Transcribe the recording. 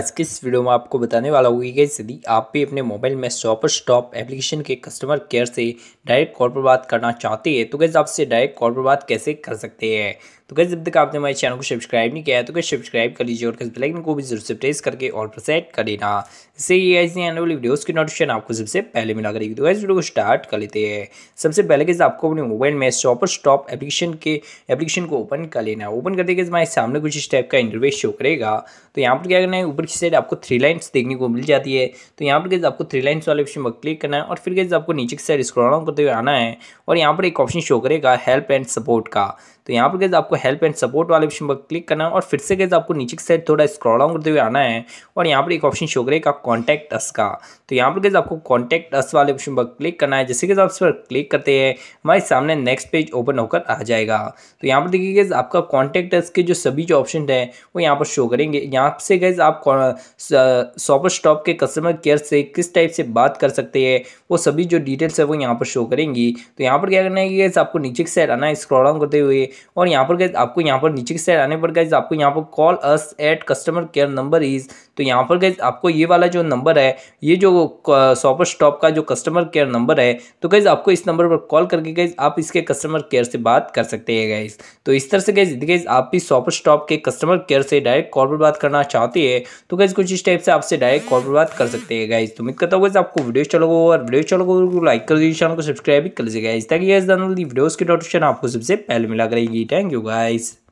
आज के इस वीडियो में आपको बताने वाला हूँ कि यदि आप भी अपने मोबाइल में शॉपर स्टॉप एप्लीकेशन के कस्टमर केयर से डायरेक्ट कॉल पर बात करना चाहते हैं तो कैसे आपसे डायरेक्ट कॉल पर बात कैसे कर सकते हैं तो कैसे जब तक आपने हमारे चैनल को सब्सक्राइब नहीं किया है तो कैसे सब्सक्राइब कर लीजिए और कैसे बेलाइकन को भी जरूर से प्रेस करके और पर सेट कर लेना इससे ये ऐसी आने वाली वीडियोज़ की नोटिफिकेशन आपको सबसे पहले मिला करेगी तो कैसे वीडियो को स्टार्ट कर लेते हैं सबसे पहले कैसे आपको अपने मोबाइल में शॉपर स्टॉप एप्लीकेशन के एप्लीकेशन को ओपन कर लेना है ओपन करते कैसे हमारे सामने कुछ इस टाइप का इंटरव्यू शो करेगा तो यहाँ पर क्या करना है ऊपर की साइड आपको थ्री लाइन्स देखने को मिल जाती है तो यहाँ पर गैस आपको थ्री लाइन्स वाले ऑप्शन पर क्लिक करना है और फिर गैस आपको नीचे की साइड स्क्रॉल डाउन करते हुए आना है और यहाँ पर एक ऑप्शन शो करेगा हेल्प एंड सपोर्ट का तो यहाँ पर गैस आपको हेल्प एंड सपोर्ट वाले ऑप्शन पर क्लिक करना है और फिर से गैस आपको नीचे की साइड थोड़ा स्क्रॉल डाउन करते हुए आना है और यहाँ पर एक ऑप्शन शो करेगा कॉन्टैक्ट अस का तो यहाँ पर गैस आपको कॉन्टैक्ट अस वाले ऑप्शन पर क्लिक करना है जैसे कि आप इस पर क्लिक करते हैं हमारे सामने नेक्स्ट पेज ओपन होकर आ जाएगा तो यहाँ पर देखिए गैस आपका कॉन्टैक्ट अस के जो सभी जो ऑप्शन है वो यहाँ पर शो करेंगे यहाँ से गैस आप शॉपर स्टॉप के कस्टमर केयर से किस टाइप से बात कर सकते हैं वो सभी जो डिटेल्स है वो यहाँ पर शो करेंगी तो यहाँ पर क्या करना है कि गैस आपको नीचे की साइड आना है स्क्रॉल डाउन करते हुए और यहाँ पर गैस आपको यहाँ पर नीचे की साइड आने पर गैस आपको यहाँ पर call us at customer care number is तो यहाँ पर गैस आपको ये वाला जो नंबर है ये जो शॉपर स्टॉप का जो कस्टमर केयर नंबर है तो गैस आपको इस नंबर पर कॉल करके गैस आप इसके कस्टमर केयर से बात कर सकते हैं गैस तो इस तरह से गैस गैस आप भी शॉपर स्टॉप के कस्टमर केयर से डायरेक्ट कॉल पर बात करना चाहते हैं तो गैस कुछ इस टाइप से आपसे डायरेक्ट कॉल पर बात कर सकते हैं गाइज तो उम्मीद करता हूँ आपको वीडियो अच्छा और वीडियो अच्छा लाइक तो कर दीजिए चैनल को सब्सक्राइब भी कर लीजिए गाइज ताकि वीडियोज़ की नोटिफिकेशन आपको सबसे पहले मिला करेगी थैंक यू गाइज़